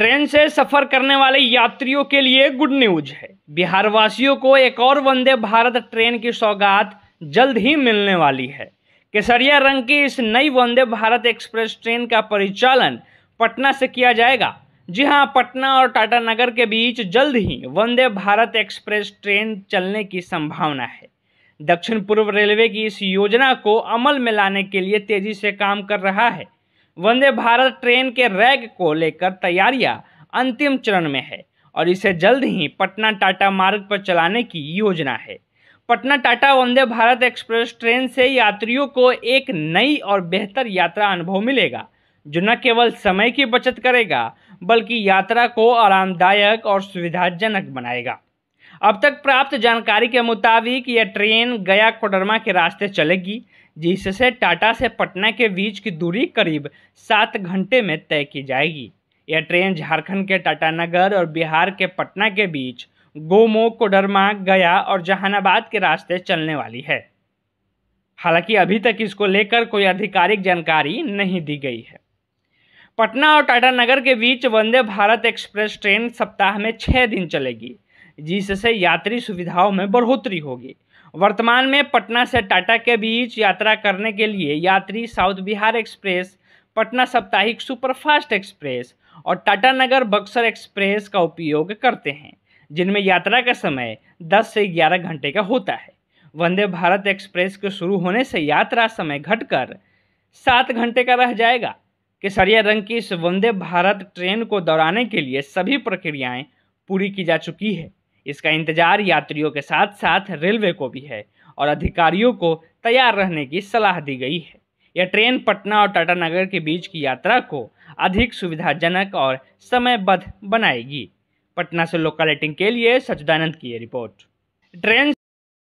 train से सफर करने वाले यात्रियों के लिए गुड न्यूज है बिहार वासियों को एक और वंदे भारत ट्रेन की सौगात जल्द ही मिलने वाली है केसरिया रंग की इस नई वंदे भारत एक्सप्रेस ट्रेन का परिचालन पटना से किया जाएगा जी हां पटना और टाटानगर के बीच जल्द ही वंदे भारत एक्सप्रेस ट्रेन चलने की संभावना है दक्षिण पूर्व रेलवे की इस योजना को अमल में लाने के लिए तेजी से काम कर रहा है वंदे भारत ट्रेन के रैग को लेकर तैयारियां अंतिम चरण में है और इसे जल्द ही पटना टाटा मार्ग पर चलाने की योजना है पटना टाटा वंदे भारत एक्सप्रेस ट्रेन से यात्रियों को एक नई और बेहतर यात्रा अनुभव मिलेगा जो न केवल समय की बचत करेगा बल्कि यात्रा को आरामदायक और सुविधाजनक बनाएगा अब तक प्राप्त जानकारी के मुताबिक यह ट्रेन गया कोडरमा के रास्ते चलेगी जिससे टाटा से पटना के बीच की दूरी करीब सात घंटे में तय की जाएगी यह ट्रेन झारखंड के टाटानगर और बिहार के पटना के बीच गोमो कोडरमा गया और जहानाबाद के रास्ते चलने वाली है हालांकि अभी तक इसको लेकर कोई आधिकारिक जानकारी नहीं दी गई है पटना और टाटानगर के बीच वंदे भारत एक्सप्रेस ट्रेन सप्ताह में छः दिन चलेगी जिससे यात्री सुविधाओं में बढ़ोतरी होगी वर्तमान में पटना से टाटा के बीच यात्रा करने के लिए यात्री साउथ बिहार एक्सप्रेस पटना साप्ताहिक सुपरफास्ट एक्सप्रेस और टाटा नगर बक्सर एक्सप्रेस का उपयोग करते हैं जिनमें यात्रा का समय 10 से 11 घंटे का होता है वंदे भारत एक्सप्रेस के शुरू होने से यात्रा समय घटकर सात घंटे का रह जाएगा केसरिया रंग की इस वंदे भारत ट्रेन को दौड़ाने के लिए सभी प्रक्रियाएं पूरी की जा चुकी है इसका इंतजार यात्रियों के साथ साथ रेलवे को भी है और अधिकारियों को तैयार रहने की सलाह दी गई है यह ट्रेन पटना और टाटानगर के बीच की यात्रा को अधिक सुविधाजनक और समयबद्ध बनाएगी पटना से लोकल के लिए सचिदानंद की ये रिपोर्ट ट्रेन